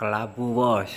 kelabu bos